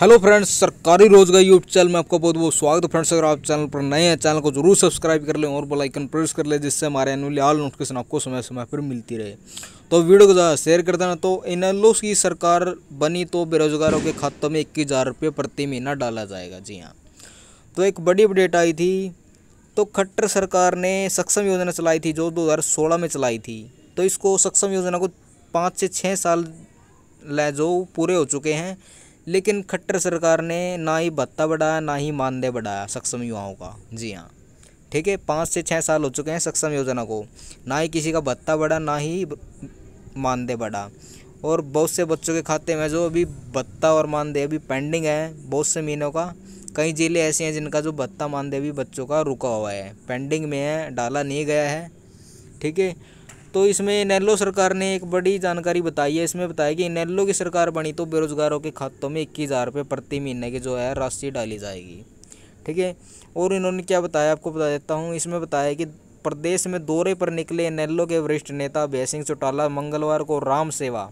hello friends सरकारी रोजगार YouTube channel में आपका बहुत बहुत स्वागत है फ्रेंड्स अगर आप चैनल पर नए हैं चैनल को जरूर सब्सक्राइब कर लें और बेल आइकन प्रेस कर लें जिससे हमारे एनुअल ऑल नोटिफिकेशन आपको समय समय पर मिलती रहे तो वीडियो को ज़्यादा शेयर कर देना तो एन की सरकार बनी तो बेरोजगारों के खातों में इक्कीस हज़ार रुपये प्रति महीना डाला जाएगा जी हाँ तो एक बड़ी अपडेट आई थी तो खट्टर सरकार ने सक्षम योजना चलाई थी जो सोलह में चलाई थी तो इसको सक्षम योजना को पाँच से छः साल ले जो पूरे हो चुके हैं लेकिन खट्टर सरकार ने ना ही भत्ता बढ़ाया ना ही मानदेय बढ़ाया सक्षम युवाओं का जी हाँ ठीक है पाँच से छः साल हो चुके हैं सक्षम योजना को ना ही किसी का भत्ता बढ़ा ना ही मानदेय बढ़ा और बहुत से बच्चों के खाते में जो अभी भत्ता और मानदेय अभी पेंडिंग है बहुत से महीनों का कई ज़िले ऐसे हैं जिनका जो भत्ता मानदेय भी बच्चों का रुका हुआ है पेंडिंग में है डाला नहीं गया है ठीक है तो इसमें इनेलो सरकार ने एक बड़ी जानकारी बताई है इसमें बताया कि इनेलो की सरकार बनी तो बेरोजगारों के खातों में इक्कीस हज़ार रुपये प्रति महीने की जो है राशि डाली जाएगी ठीक है और इन्होंने क्या बताया आपको बता देता हूँ इसमें बताया कि प्रदेश में दौरे पर निकले इनेलो के वरिष्ठ नेता भय सिंह चौटाला मंगलवार को राम सेवा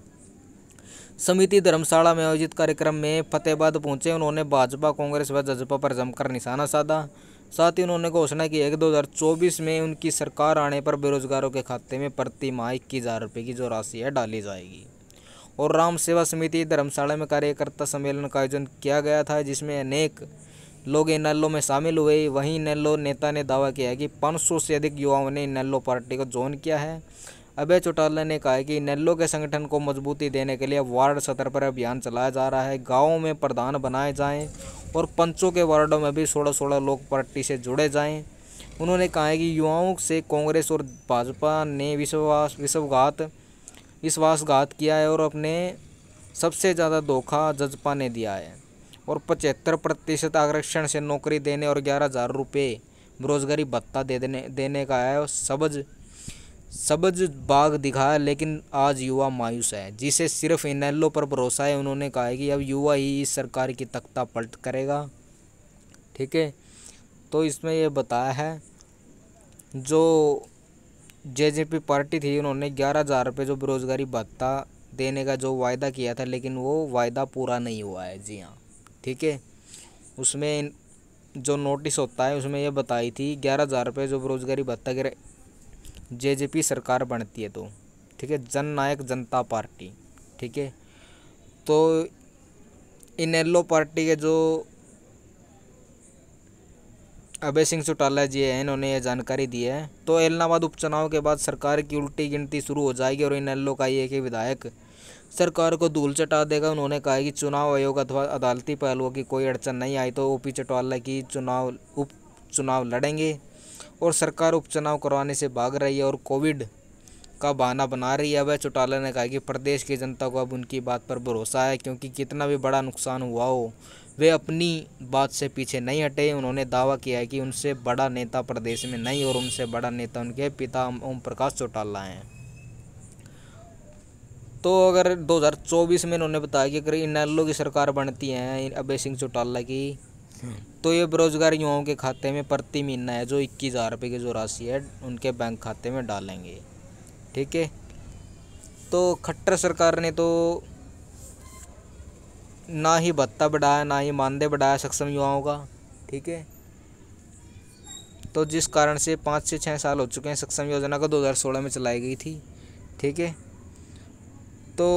समिति धर्मशाला में आयोजित कार्यक्रम में फतेहबाद पहुंचे उन्होंने भाजपा कांग्रेस व जजपा पर जमकर निशाना साधा साथ ही उन्होंने घोषणा की है कि दो में उनकी सरकार आने पर बेरोजगारों के खाते में प्रति माह इक्कीस हज़ार रुपये की जो राशि है डाली जाएगी और राम सेवा समिति धर्मशाला में कार्यकर्ता सम्मेलन का आयोजन किया गया था जिसमें अनेक लोग इनेलो में शामिल हुए वहीं इनेलो नेता ने दावा किया कि 500 से अधिक युवाओं ने इनेलो पार्टी को ज्वाइन किया है अभय चौटाला ने कहा कि नेल्लो के संगठन को मजबूती देने के लिए वार्ड स्तर पर अभियान चलाया जा रहा है गाँव में प्रधान बनाए जाएँ और पंचों के वार्डों में भी सोलह सोलह लोग पार्टी से जुड़े जाएं उन्होंने कहा है कि युवाओं से कांग्रेस और भाजपा ने विश्वास विश्वघात विश्वासघात किया है और अपने सबसे ज़्यादा धोखा जजपा ने दिया है और पचहत्तर प्रतिशत आरक्षण से नौकरी देने और ग्यारह हज़ार रुपये बेरोजगारी भत्ता दे देने देने का है और सबज सबज बाग दिखाया लेकिन आज युवा मायूस है जिसे सिर्फ इन पर भरोसा है उन्होंने कहा है कि अब युवा ही इस सरकार की तख्ता पलट करेगा ठीक है तो इसमें यह बताया है जो जेजेपी पार्टी थी उन्होंने ग्यारह हज़ार रुपये जो बेरोज़गारी भत्ता देने का जो वायदा किया था लेकिन वो वायदा पूरा नहीं हुआ है जी हाँ ठीक है उसमें जो नोटिस होता है उसमें यह बताई थी ग्यारह हज़ार रुपये जो बेरोज़गारी भत्ता जेजेपी सरकार बनती है तो ठीक है जन नायक जनता पार्टी ठीक है तो इन एलो पार्टी के जो अभय सिंह चौटाला जी हैं इन्होंने ये जानकारी दी है तो एलनाबाद उपचुनाव के बाद सरकार की उल्टी गिनती शुरू हो जाएगी और इन इनेलो का ये कि विधायक सरकार को धूल चटा देगा उन्होंने कहा कि चुनाव आयोग अथवा अदालती पहलुओं की कोई अड़चन नहीं आई तो ओ पी चौटाला की चुनाव उप चुनाव लड़ेंगे और सरकार उपचुनाव करवाने से भाग रही है और कोविड का बहाना बना रही है वह चौटाला ने कहा कि प्रदेश की जनता को अब उनकी बात पर भरोसा है क्योंकि कितना भी बड़ा नुकसान हुआ हो वे अपनी बात से पीछे नहीं हटे उन्होंने दावा किया है कि उनसे बड़ा नेता प्रदेश में नहीं और उनसे बड़ा नेता उनके पिता ओम प्रकाश चौटाला हैं तो अगर 2024 में उन्होंने बताया कि अगर इन की सरकार बनती है अभय सिंह चौटाला की तो ये बेरोजगार युवाओं के खाते में प्रति महीना है जो इक्कीस हज़ार रुपये की जो राशि है उनके बैंक खाते में डालेंगे ठीक है तो खट्टर सरकार ने तो ना ही भत्ता बढ़ाया ना ही मानदेय बढ़ाया सक्षम युवाओं का ठीक है तो जिस कारण से पाँच से छः साल हो चुके हैं सक्षम योजना हज़ार 2016 में चलाई गई थी ठीक है तो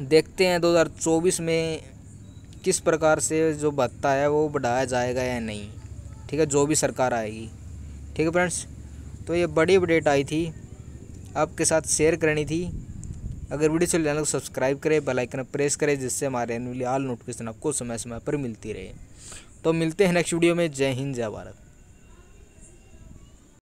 देखते हैं 2024 में किस प्रकार से जो भत्ता है वो बढ़ाया जाएगा या नहीं ठीक है जो भी सरकार आएगी ठीक है फ्रेंड्स तो ये बड़ी अपडेट आई थी आपके साथ शेयर करनी थी अगर वीडियो चल चैनल को सब्सक्राइब करें बेल आइकन प्रेस करें जिससे हमारे आने आल नोटिफिकेशन आपको समय समय पर मिलती रहे तो मिलते हैं नेक्स्ट वीडियो में जय हिंद जय भारत